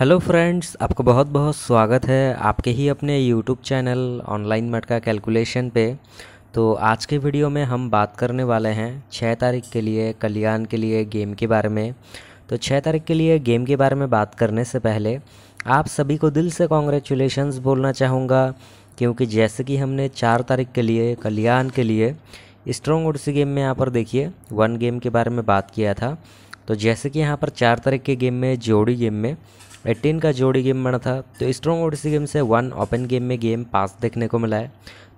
hello friends आपका बहुत बहुत स्वागत है आपके ही अपने यूट्यूब चैनल ऑनलाइन मटका कैलकुलेशन पे तो आज के वीडियो में हम बात करने वाले हैं छः तारीख के लिए कल्याण के लिए गेम के बारे में तो छः तारीख के लिए गेम के बारे में बात करने से पहले आप सभी को दिल से कॉन्ग्रेचुलेशंस बोलना चाहूँगा क्योंकि जैसे कि हमने चार तारीख के लिए कल्याण के लिए स्ट्रॉन्ग उडसी गेम में यहाँ पर देखिए वन गेम के बारे में बात किया था तो जैसे कि यहाँ पर चार तारीख के गेम में जोड़ी गेम में एट्टीन का जोड़ी गेम बना था तो स्ट्रॉन्ग ओडिसी गेम से वन ओपन गेम में गेम पास देखने को मिला है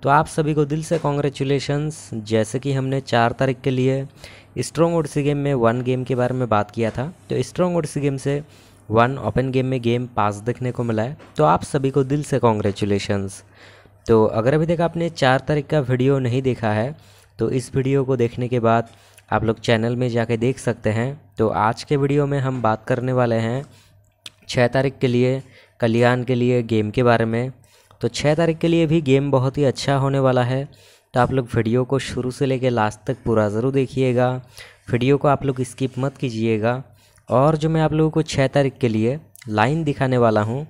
तो आप सभी को दिल से कॉन्ग्रेचुलेशंस जैसे कि हमने चार तारीख के लिए स्ट्रॉन्ग ओडिसी गेम में वन गेम के बारे में बात किया था तो स्ट्रॉन्ग ओडिसी गेम से वन ओपन गेम में गेम पास देखने को मिला है तो आप सभी को दिल से कॉन्ग्रेचुलेशंस तो अगर अभी तक आपने चार तारीख का वीडियो नहीं देखा है तो इस वीडियो को देखने के बाद आप लोग चैनल में जाके देख सकते हैं तो आज के वीडियो में हम बात करने वाले हैं छः तारीख के लिए कल्याण के लिए गेम के बारे में तो छः तारीख के लिए भी गेम बहुत ही अच्छा होने वाला है तो आप लोग वीडियो को शुरू से लेकर लास्ट तक पूरा ज़रूर देखिएगा वीडियो को आप लोग स्किप मत कीजिएगा और जो मैं आप लोगों को छः तारीख के लिए लाइन दिखाने वाला हूँ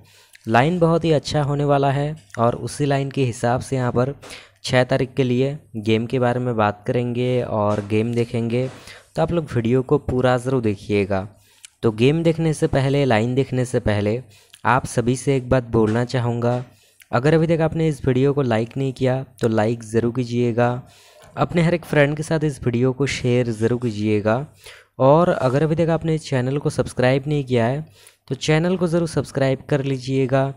लाइन बहुत ही अच्छा होने वाला है और उसी लाइन के हिसाब से यहाँ पर छः तारीख के लिए गेम के बारे में बात करेंगे और गेम देखेंगे तो आप लोग वीडियो को पूरा ज़रूर देखिएगा तो गेम देखने से पहले लाइन देखने से पहले आप सभी से एक बात बोलना चाहूँगा अगर अभी तक आपने इस वीडियो को लाइक नहीं किया तो लाइक ज़रूर कीजिएगा अपने हर एक फ्रेंड के साथ इस वीडियो को शेयर ज़रूर कीजिएगा और अगर अभी तक आपने इस चैनल को सब्सक्राइब नहीं किया है तो चैनल को ज़रूर सब्सक्राइब कर लीजिएगा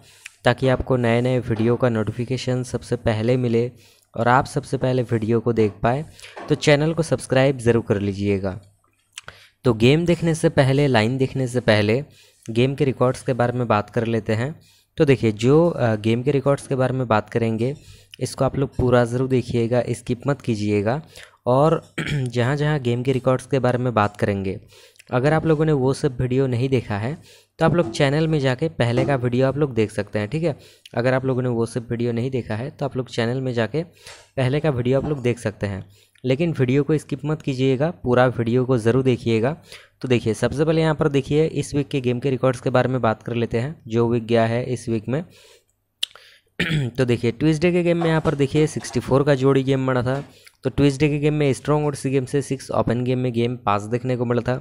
ताकि आपको नए नए वीडियो का नोटिफिकेशन सबसे पहले मिले और आप सबसे पहले वीडियो को देख पाए तो चैनल को सब्सक्राइब ज़रूर कर लीजिएगा तो गेम देखने से पहले लाइन देखने से पहले गेम के रिकॉर्ड्स के बारे में बात कर लेते हैं तो देखिए जो गेम के रिकॉर्ड्स के बारे में बात करेंगे इसको आप लोग पूरा ज़रूर देखिएगा इसकी मत कीजिएगा और जहाँ जहाँ गेम के रिकॉर्ड्स के बारे में बात करेंगे अगर आप लोगों ने वो सब वीडियो नहीं देखा है तो आप लोग चैनल में जाके पहले का वीडियो आप लोग देख सकते हैं ठीक है अगर आप लोगों ने वो सब वीडियो नहीं देखा है तो आप लोग चैनल में जाके पहले का वीडियो आप लोग देख सकते हैं लेकिन वीडियो को स्किप मत कीजिएगा पूरा वीडियो को ज़रूर देखिएगा तो देखिए सबसे पहले यहाँ पर देखिए इस वीक के गेम के रिकॉर्ड्स के बारे में बात कर लेते हैं जो वीक गया है इस वीक में तो देखिए ट्यूजडे के गेम में यहाँ पर देखिए 64 का जोड़ी गेम बना था तो ट्यूजडे के गेम में स्ट्रॉन्ग और सी गेम से सिक्स ओपन गेम में गेम पास देखने को मिला था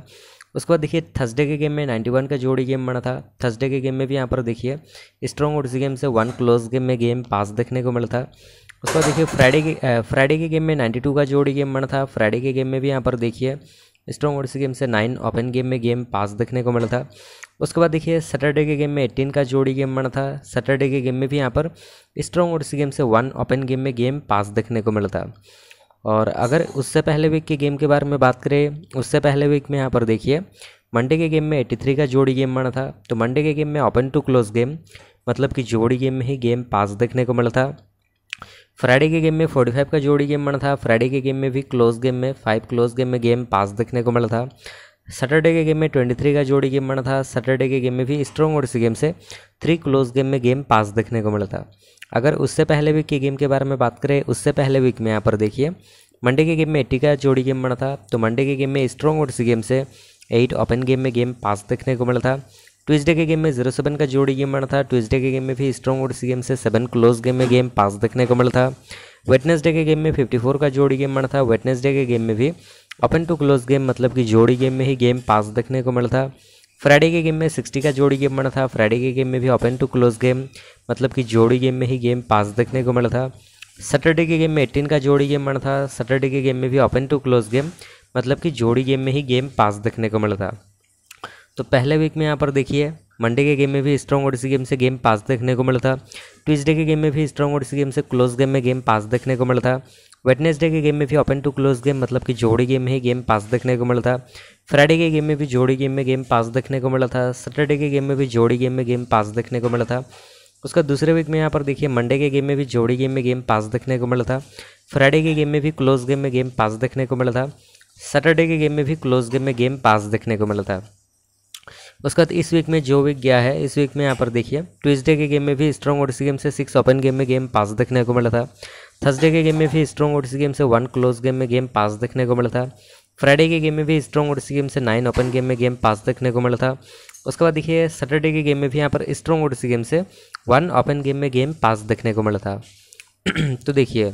उसके बाद देखिए थर्सडे के गेम में नाइन्टी वन का जोड़ी गेम बना था थर्सडे के गेम में भी यहाँ पर देखिए स्ट्रॉन्ग ओडिसी गेम से वन क्लोज गेम में गेम पास देखने को मिला था उसके बाद देखिए फ्राइडे के फ्राइडे के गेम में नाइन्टी का जोड़ी गेम बना था फ्राइडे के गेम में भी यहाँ पर देखिए स्ट्रॉन्ग ओडिसी गेम से नाइन ओपन गेम में गेम पास देखने को मिला था उसके बाद देखिए सैटरडे के गेम में एटीन का जोड़ी गेम बना था सैटरडे के गेम में भी यहाँ पर स्ट्रॉन्ग ओडिसी गेम से वन ओपन गेम में गेम पास देखने को मिला था और अगर उससे पहले वीक के गेम के बारे में बात करें उससे पहले वीक में यहाँ पर देखिए मंडे के गेम में थ्री का जोड़ी गेम बना था तो मंडे के गेम में ओपन टू क्लोज गेम मतलब कि जोड़ी गेम में ही गेम पास देखने को मिला था फ्राइडे के गेम में 45 का जोड़ी गेम बना था फ्राइडे के गेम में भी क्लोज गेम में फाइव क्लोज गेम में गेम पास देखने को मिला था सैटरडे के गेम में 23 का जोड़ी गेम बना था सैटरडे के गेम में भी स्ट्रॉन्ग ओडिसी गेम से थ्री क्लोज गेम में गेम पास देखने को मिला था अगर उससे पहले वीक के गेम के बारे में बात करें उससे पहले वीक में यहाँ पर देखिए मंडे के गेम में एट्टी का जोड़ी गेम बना था तो मंडे के गेम में स्ट्रॉन्ग ओड्स गेम से एट ओपन गेम में गेम पास देखने को मिला था ट्यूजडे के गेम में जीरो सेवन का जोड़ी गेम बना था ट्यूजडे के गेम में भी स्ट्रॉन्ग ओड्स गेम से सेवन क्लोज गेम में गेम पास देखने को मिला था वेटनेसडे के गेम में फिफ्टी फोर का जोड़ी गेम बना था वेटनेसडे के गेम में भी ओपन टू क्लोज गेम मतलब कि जोड़ी गेम में ही गेम पास देखने को मिला था फ्राइडे के गेम में सिक्सटी का जोड़ी गेम बना था फ्राइडे के गेम में भी ओपन टू क्लोज गेम मतलब कि जोड़ी गेम में ही गेम पास देखने को मिला था सैटरडे के गेम में एटीन का जोड़ी गेम बना था सैटरडे के गेम में भी ओपन टू क्लोज गेम मतलब कि जोड़ी गेम में ही गेम पास देखने को मिला था तो पहले वीक में यहाँ पर देखिए मंडे के गेम में भी स्ट्रॉन्ग ओडिसी गेम से गेम पास देखने को मिला था ट्यूजडे के गेम में भी स्ट्रॉन्ग ओडिसी गेम से क्लोज गेम में गेम पास देखने को मिला था वेटनेसडे के गेम में भी ओपन टू क्लोज गेम मतलब कि जोड़ी गेम में ही गेम पास देखने को मिला था फ्राइडे के गेम में भी जोड़ी गेम में गेम पास देखने को मिला था सैटरडे के गेम में भी जोड़ी गेम में गेम पास देखने को मिला था उसका दूसरे वीक में यहाँ पर देखिए मंडे के गेम में भी जोड़ी गेम में गेम पास देखने को मिला था फ्राइडे के गेम में भी क्लोज गेम में गेम पास देखने को मिला था सैटरडे के गेम में भी क्लोज गेम में गेम पास देखने को मिला था उसके बाद इस वीक में जो वीक गया है इस वीक में यहाँ पर देखिए ट्यूजडे के गेम में भी स्ट्रॉन्ग ओडिसी गेम से सिक्स ओपन गेम में गेम पास देखने को मिला था थर्सडे के गेम में भी स्ट्रॉन्ग ओडिसी गेम से वन क्लोज गेम में गेम पास देखने को मिला था फ्राइडे के गेम में भी स्ट्रॉन्ग ओडिसी गेम से नाइन ओपन गेम में गेम पास देखने को मिला था उसके बाद देखिए सैटरडे के गेम में भी यहाँ पर स्ट्रॉन्ग ओडिस गेम से वन ओपन गेम में गेम पास देखने को मिला था तो देखिए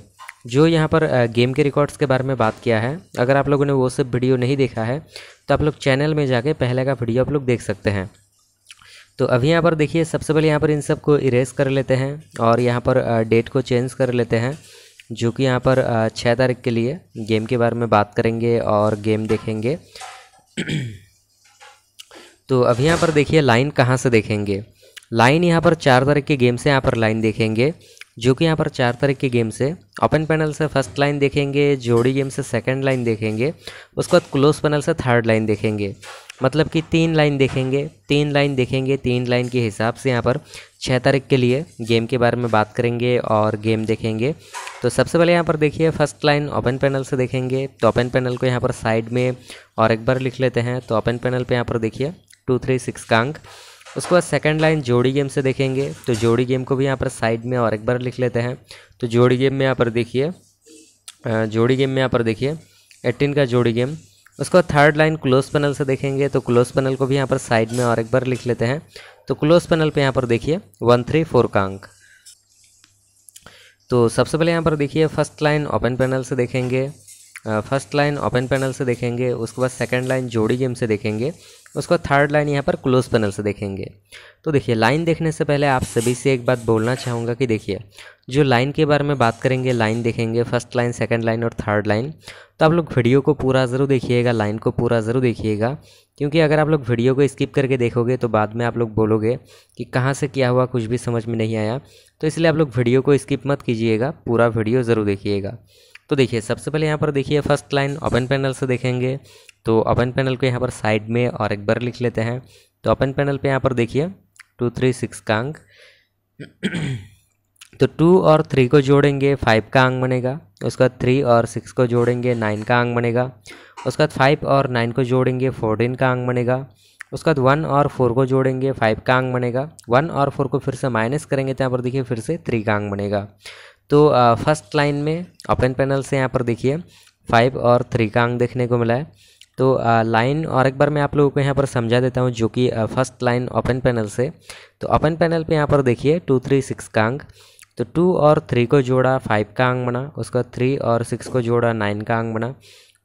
जो यहाँ पर गेम के रिकॉर्ड्स के बारे में बात किया है अगर आप लोगों ने वो सब वीडियो नहीं देखा है तो आप लोग चैनल में जाके पहले का वीडियो आप लोग देख सकते हैं तो अभी यहाँ पर देखिए सबसे पहले यहाँ पर इन सब को इरेज कर लेते हैं और यहाँ पर डेट को चेंज कर लेते हैं जो कि यहाँ पर छः तारीख के लिए गेम के बारे में बात करेंगे और गेम देखेंगे तो अब यहाँ पर देखिए लाइन कहाँ से देखेंगे लाइन यहाँ पर चार तरह के गेम से यहाँ पर लाइन देखेंगे जो कि यहाँ पर चार तरह के गेम से ओपन पैनल से फर्स्ट लाइन देखेंगे जोड़ी गेम से सेकंड लाइन देखेंगे उसके बाद क्लोज पैनल से थर्ड लाइन देखेंगे मतलब कि तीन लाइन देखेंगे तीन लाइन देखेंगे तीन लाइन के हिसाब से यहाँ पर छः तारीख के लिए गेम के बारे में बात करेंगे और गेम देखेंगे तो सबसे पहले यहाँ पर देखिए फर्स्ट लाइन ओपन पैनल से देखेंगे तो ओपन पैनल को यहाँ पर साइड में और एक बार लिख लेते हैं तो ओपन पैनल पे यहाँ पर देखिए टू थ्री सिक्स का अंक उसके बाद सेकेंड लाइन जोड़ी गेम से देखेंगे तो जोड़ी गेम को भी यहाँ पर साइड में और एक बार लिख लेते हैं तो जोड़ी गेम में यहाँ पर देखिए जोड़ी गेम में यहाँ पर देखिए एट्टीन का जोड़ी गेम उसके बाद थर्ड लाइन क्लोज पैनल से देखेंगे तो क्लोज पैनल को भी यहाँ पर साइड में और एक बार लिख लेते हैं तो क्लोज पैनल पे यहाँ पर देखिए वन थ्री फोर का अंक तो सबसे पहले यहाँ पर देखिए फर्स्ट लाइन ओपन पैनल से देखेंगे फर्स्ट लाइन ओपन पैनल से देखेंगे उसके बाद सेकंड लाइन जोड़ी गेम से देखेंगे उसको थर्ड लाइन यहाँ पर क्लोज पैनल से देखेंगे तो देखिए लाइन देखने से पहले आप सभी से एक बात बोलना चाहूँगा कि देखिए जो लाइन के बारे में बात करेंगे लाइन देखेंगे फर्स्ट लाइन सेकंड लाइन और थर्ड लाइन तो आप लोग वीडियो को पूरा ज़रूर देखिएगा लाइन को पूरा ज़रूर देखिएगा क्योंकि अगर आप लोग वीडियो को स्किप करके देखोगे तो बाद में आप लोग बोलोगे कि कहाँ से क्या हुआ कुछ भी समझ में नहीं आया तो इसलिए आप लोग वीडियो को स्किप मत कीजिएगा पूरा वीडियो ज़रूर देखिएगा तो देखिए सबसे पहले यहाँ पर देखिए फर्स्ट लाइन ओपन पैनल से देखेंगे तो ओपन पैनल को यहाँ पर साइड में और एक बार लिख लेते हैं तो ओपन पैनल पे यहाँ पर देखिए टू थ्री सिक्स का अंक तो टू और थ्री को जोड़ेंगे फाइव का अंक बनेगा उसके बाद थ्री और सिक्स को जोड़ेंगे नाइन का अंक बनेगा उसके बाद फाइव और नाइन को जोड़ेंगे फोर्टीन का अंक बनेगा उसके बाद वन और फोर को जोड़ेंगे फाइव का अंक बनेगा वन और फोर को फिर से माइनस करेंगे तो यहाँ पर देखिए फिर से थ्री का अंक बनेगा तो फर्स्ट लाइन में ओपन पैनल से यहाँ पर देखिए फाइव और थ्री का अंक देखने को मिला है तो लाइन और एक बार मैं आप लोगों को यहाँ पर समझा देता हूँ जो कि फर्स्ट लाइन ओपन पैनल से तो ओपन पैनल पे यहाँ पर देखिए टू थ्री सिक्स का अंक तो टू और थ्री को जोड़ा फाइव का अंक बना उसका थ्री और सिक्स को जोड़ा नाइन का अंक बना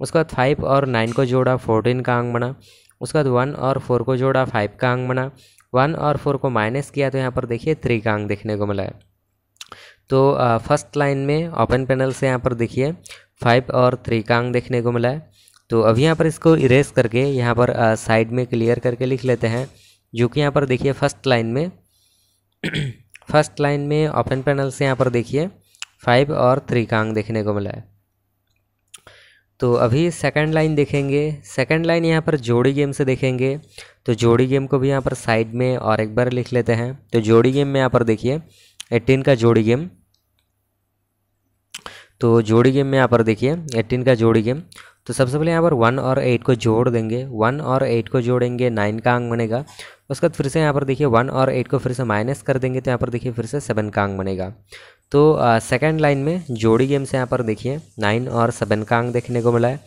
उसके बाद फाइव और नाइन को जोड़ा फोर्टीन का अंक बना उसके बाद वन और फोर को जोड़ा फाइव का अंक बना वन और फोर को माइनस किया तो यहाँ पर देखिए थ्री का अंक देखने को मिला है तो फर्स्ट लाइन में ओपन पैनल से यहाँ पर देखिए फाइव और थ्री कांग देखने को मिला है तो अभी यहाँ पर इसको इरेज करके यहाँ पर साइड में क्लियर करके लिख लेते हैं जो कि यहाँ पर देखिए फर्स्ट लाइन में फर्स्ट लाइन में ओपन पैनल से यहाँ पर देखिए फाइव और थ्री कांग देखने को मिला है तो अभी सेकंड लाइन देखेंगे सेकंड लाइन यहाँ पर जोड़ी गेम से देखेंगे तो जोड़ी गेम को भी यहाँ पर साइड में और एक बार लिख लेते हैं तो जोड़ी गेम में यहाँ पर देखिए एटीन का जोड़ी गेम तो जोड़ी गेम में यहाँ पर देखिए एट्टीन का जोड़ी गेम तो सबसे पहले यहाँ पर वन और एट को जोड़ देंगे वन और एट को जोड़ेंगे नाइन का अंक बनेगा उसके बाद फिर से यहाँ पर देखिए वन और एट को फिर से माइनस कर देंगे तो यहाँ पर देखिए फिर से सेवन का अंक बनेगा तो सेकेंड लाइन में जोड़ी गेम से यहाँ पर देखिए नाइन और सेवन का अंक देखने को मिला है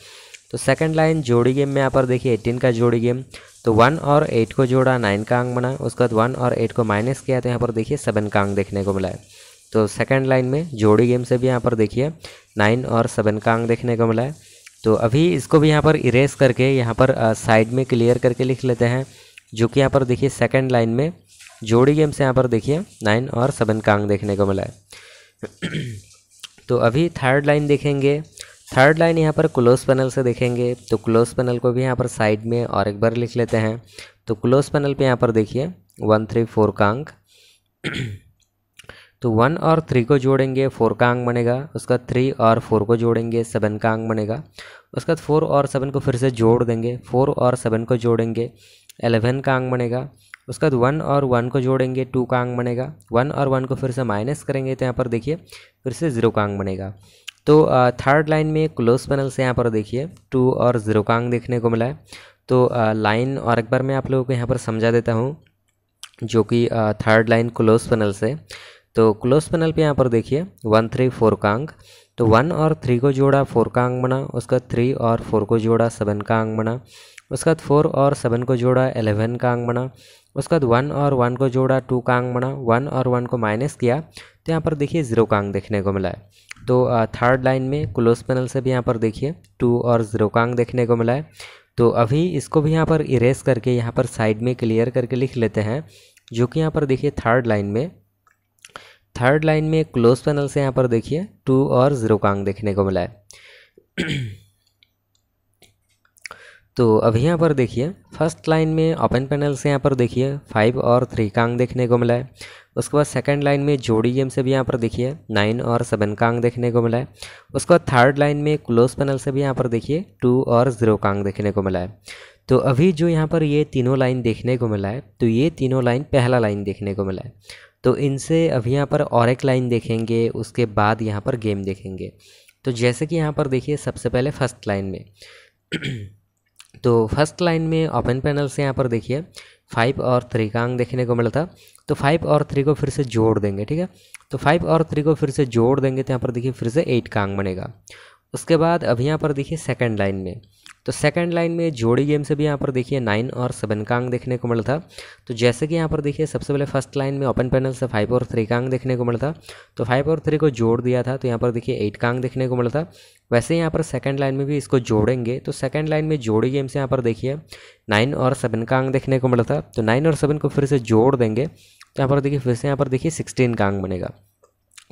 तो सेकेंड लाइन जोड़ी गेम में यहाँ पर देखिए एटीन का जोड़ी गेम तो वन और एट को जोड़ा नाइन का अंक बना उसके बाद वन और एट को माइनस किया तो यहाँ पर देखिए सेवन का अंक देखने को मिला है तो सेकंड लाइन में जोड़ी गेम से भी यहाँ पर देखिए नाइन और सेवन का अंक देखने को मिला है तो अभी इसको भी यहाँ पर इरेज करके यहाँ पर साइड में क्लियर करके लिख लेते हैं जो कि यहाँ पर देखिए सेकंड लाइन में जोड़ी गेम से यहाँ पर देखिए नाइन और सेवन का अंक देखने को मिला है तो अभी थर्ड लाइन देखेंगे थर्ड लाइन यहाँ पर क्लोज पैनल से देखेंगे तो क्लोज पैनल को भी यहाँ पर साइड में और एक बार लिख लेते हैं तो क्लोज पैनल पे यहाँ पर देखिए वन थ्री फोर का अंक तो वन और थ्री को जोड़ेंगे फोर का अंग बनेगा उसका थ्री और फोर को जोड़ेंगे सेवन का अंग बनेगा उसके बाद फोर और सेवन को फिर से जोड़ देंगे फोर और सेवन को जोड़ेंगे एलेवन का अंग बनेगा उसके बाद वन और वन को जोड़ेंगे टू का अंग बनेगा वन और वन को फिर से माइनस करेंगे तो यहाँ पर देखिए फिर से ज़ीरो का अंग बनेगा तो थर्ड लाइन में क्लोज पैनल से यहाँ पर देखिए टू और ज़ीरो का अंग देखने को मिला है तो लाइन और एक बार मैं आप लोगों को यहाँ पर समझा देता हूँ जो कि थर्ड लाइन क्लोज पैनल से तो क्लोज पैनल पे यहाँ पर देखिए वन थ्री फोर का अंक तो वन और थ्री को जोड़ा फोर का अंक बना उसका थ्री और फोर को जोड़ा सेवन का अंक बना उसके बाद फोर और सेवन को जोड़ा एलेवन का अंक बना उसके बाद वन और वन को जोड़ा टू का अंक बना वन और वन को माइनस किया तो यहाँ पर देखिए ज़ीरो का अंक देखने को मिला है तो थर्ड लाइन में क्लोज पैनल से भी यहाँ पर देखिए टू और ज़ीरो का अंक देखने को मिला है तो अभी इसको भी यहाँ पर इरेज करके यहाँ पर साइड में क्लियर करके लिख लेते हैं जो कि यहाँ पर देखिए थर्ड लाइन में थर्ड लाइन में क्लोज पैनल से यहाँ पर देखिए टू और ज़ीरो का अंक देखने को मिला है तो अभी यहाँ पर देखिए फर्स्ट लाइन में ओपन पैनल से यहाँ पर देखिए फाइव और थ्री का अंक देखने को मिला है उसके बाद सेकंड लाइन में जोड़ी गेम से भी यहाँ पर देखिए नाइन और सेवन का अंक देखने को मिला है उसके बाद थर्ड लाइन में क्लोज पैनल से भी यहाँ पर देखिए टू और ज़ीरो का अंक देखने को मिला है तो अभी जो यहाँ पर ये तीनों लाइन देखने को मिला है तो ये तीनों लाइन पहला लाइन देखने को मिला है तो इनसे अभी यहाँ पर और एक लाइन देखेंगे उसके बाद यहाँ पर गेम देखेंगे तो जैसे कि यहाँ पर देखिए सबसे पहले फर्स्ट लाइन में तो फर्स्ट लाइन में ओपन पैनल से यहाँ पर देखिए फाइव और थ्री का अंक देखने को मिला था तो फाइव और थ्री को फिर से जोड़ देंगे ठीक है तो फाइव और थ्री को फिर से जोड़ देंगे तो यहाँ पर देखिए फिर से एट का अंक बनेगा उसके बाद अभी यहाँ पर देखिए सेकंड लाइन में तो सेकंड लाइन में जोड़ी गेम से भी यहाँ पर देखिए नाइन और सेवन का अंक देखने को मिलता तो जैसे कि यहाँ पर देखिए सबसे पहले फर्स्ट लाइन में ओपन पैनल से फाइव और थ्री का अंक देखने को मिलता तो फाइव और थ्री को जोड़ दिया था तो यहाँ पर देखिए एट का अंक देखने को मिलता वैसे यहाँ पर सेकंड लाइन में भी इसको जोड़ेंगे तो सेकंड लाइन में जोड़ी गेम से यहाँ पर देखिए नाइन और सेवन का अंक देखने को मिलता तो नाइन और सेवन को फिर से जोड़ देंगे तो यहाँ पर देखिए फिर से यहाँ पर देखिए सिक्सटीन का अंक बनेगा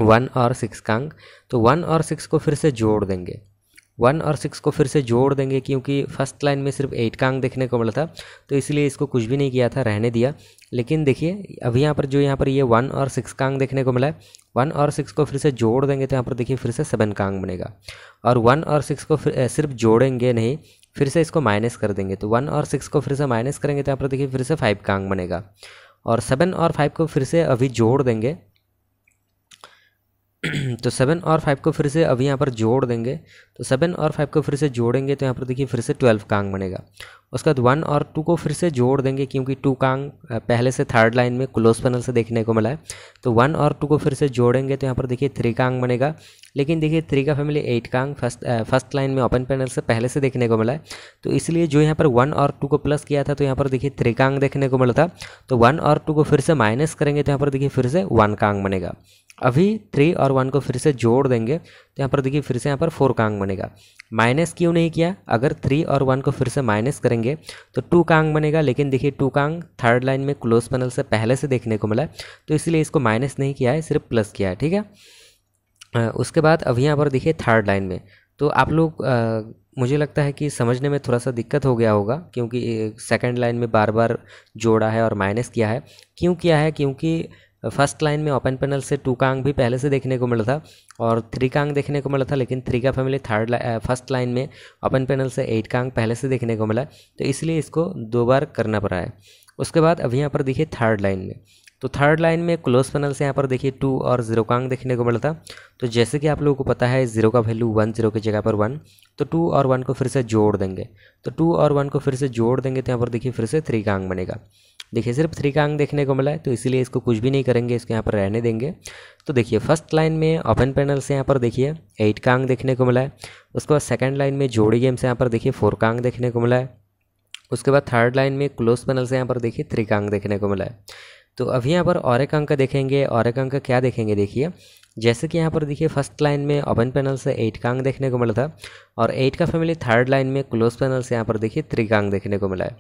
वन और सिक्स का अंक तो वन और सिक्स को फिर से जोड़ देंगे वन और सिक्स को फिर से जोड़ देंगे क्योंकि फर्स्ट लाइन में सिर्फ एट का अंक देखने को मिला था तो इसलिए इसको कुछ भी नहीं किया था रहने दिया लेकिन देखिए अब यहाँ पर जो यहाँ पर ये यह वन और सिक्स का अंक देखने को मिला है वन और सिक्स को फिर से जोड़ देंगे तो यहाँ पर देखिए फिर से सेवन का अंक बनेगा और वन और सिक्स को फिर, सिर्फ जोड़ेंगे नहीं फिर से इसको माइनस कर देंगे तो वन और सिक्स को फिर से माइनस करेंगे तो यहाँ पर देखिए फिर से फाइव का अंक बनेगा और सेवन और फाइव को फिर से अभी जोड़ देंगे तो सेवन और फाइव को फिर से अभी यहाँ पर जोड़ देंगे तो सेवन और फाइव को फिर से जोड़ेंगे तो यहाँ पर देखिए फिर से ट्वेल्व कांग बनेगा उसके बाद वन और टू को फिर से जोड़ देंगे क्योंकि टू कांग पहले से थर्ड लाइन में क्लोज पैनल से देखने को मिला है तो वन और टू को फिर से जोड़ेंगे तो यहाँ पर देखिए थ्री कांग बनेगा लेकिन देखिए थ्री का फैमिली एट कांग फर्स्ट फर्स्ट लाइन में ओपन पैनल से पहले से देखने को मिला है तो इसलिए जो यहाँ पर वन और टू को प्लस किया था तो यहाँ पर देखिए थ्री कांग देखने को मिला था तो वन और टू को फिर से माइनस करेंगे तो यहाँ पर देखिए फिर से वन कांग बनेगा अभी थ्री और वन को फिर से जोड़ देंगे तो यहाँ पर देखिए फिर से यहाँ पर फोर कांग बनेगा माइनस क्यों नहीं किया अगर थ्री और वन को फिर से माइनस करेंगे तो टू कांग बनेगा लेकिन देखिए टू कांग थर्ड लाइन में क्लोज पैनल से पहले से देखने को मिला तो इसलिए इसको माइनस नहीं किया है सिर्फ प्लस किया है ठीक है उसके बाद अभी यहाँ पर देखिए थर्ड लाइन में तो आप लोग मुझे लगता है कि समझने में थोड़ा सा दिक्कत हो गया होगा क्योंकि सेकंड लाइन में बार बार जोड़ा है और माइनस किया है क्यों किया है क्योंकि फर्स्ट लाइन में ओपन पैनल से टू का अंक भी पहले से देखने को मिला था और थ्री का अंक देखने को मिला था लेकिन थ्री का फैमिली थर्ड फर्स्ट लाइन में ओपन पैनल से एट का अंक पहले से देखने को मिला तो इसलिए इसको दो बार करना पड़ा है उसके बाद अब यहाँ पर देखिए थर्ड लाइन में तो थर्ड लाइन में क्लोज पैनल से यहाँ पर देखिए टू और जीरो का अंक देखने को मिला था तो जैसे कि आप लोगों को पता है जीरो का वैल्यू वन जीरो की जगह पर वन तो टू और वन को फिर से जोड़ देंगे तो टू और वन को फिर से जोड़ देंगे तो यहाँ पर देखिए फिर से थ्री का अंक बनेगा देखिए सिर्फ थ्री का अंक देखने को मिला है तो इसीलिए इसको कुछ भी नहीं करेंगे इसको यहाँ पर रहने देंगे तो देखिए फर्स्ट लाइन में ओपन पैनल से यहाँ पर देखिए एट का अंक देखने को मिला है उसके बाद सेकेंड लाइन में जोड़ी गेम से यहाँ पर देखिए फोर का अंक देखने को मिला है उसके बाद थर्ड लाइन में क्लोज पैनल से यहाँ पर देखिए थ्री का अंक देखने को मिला है तो अभी यहाँ पर और एक अंक देखेंगे और एक अंक क्या देखेंगे देखिए जैसे कि यहाँ पर देखिए फर्स्ट लाइन में ओपन पैनल से एट का अंक देखने को मिला था और एट का फैमिली थर्ड लाइन में क्लोज पैनल से यहाँ पर देखिए थ्री का अंक देखने को मिला है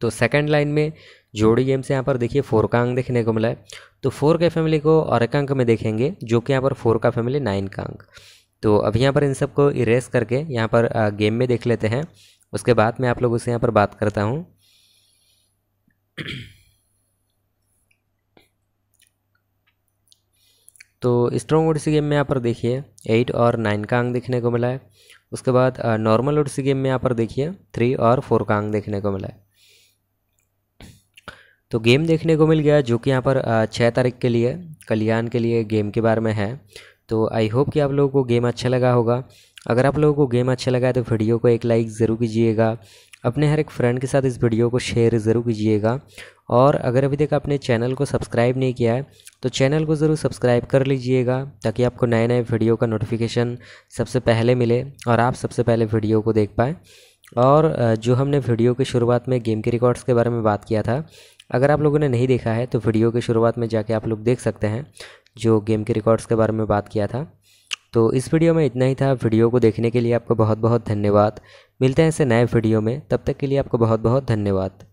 तो सेकंड लाइन में जोड़ी गेम से यहाँ पर देखिए फोर का अंक देखने को मिला है तो फोर के फैमिली को और एक अंक में देखेंगे जो कि यहाँ पर फोर का फैमिली नाइन का अंक तो अभी यहाँ पर इन सब को इरेस करके यहाँ पर गेम में देख लेते हैं उसके बाद मैं आप लोगों से यहाँ पर बात करता हूँ तो स्ट्रॉन्ग ओडीसी गेम में यहाँ पर देखिए एट और नाइन का अंक देखने को मिला है उसके बाद नॉर्मल ओडीसी गेम में यहाँ पर देखिए थ्री और फोर का अंक देखने को मिला है तो गेम देखने को मिल गया जो कि यहाँ पर छः तारीख के लिए कल्याण के लिए गेम के बारे में है तो आई होप कि आप लोगों को गेम अच्छा लगा होगा अगर आप लोगों को गेम अच्छा लगा है तो वीडियो को एक लाइक ज़रूर कीजिएगा अपने हर एक फ्रेंड के साथ इस वीडियो को शेयर ज़रूर कीजिएगा और अगर अभी तक आपने चैनल को सब्सक्राइब नहीं किया है तो चैनल को ज़रूर सब्सक्राइब कर लीजिएगा ताकि आपको नए नए वीडियो का नोटिफिकेशन सबसे पहले मिले और आप सबसे पहले वीडियो को देख पाएँ और जो हमने वीडियो की शुरुआत में गेम के रिकॉर्ड्स के बारे में बात किया था अगर आप लोगों ने नहीं देखा है तो वीडियो की शुरुआत में जाके आप लोग देख सकते हैं जो गेम के रिकॉर्ड्स के बारे में बात किया था तो इस वीडियो में इतना ही था वीडियो को देखने के लिए आपको बहुत बहुत धन्यवाद मिलते हैं ऐसे नए वीडियो में तब तक के लिए आपको बहुत बहुत धन्यवाद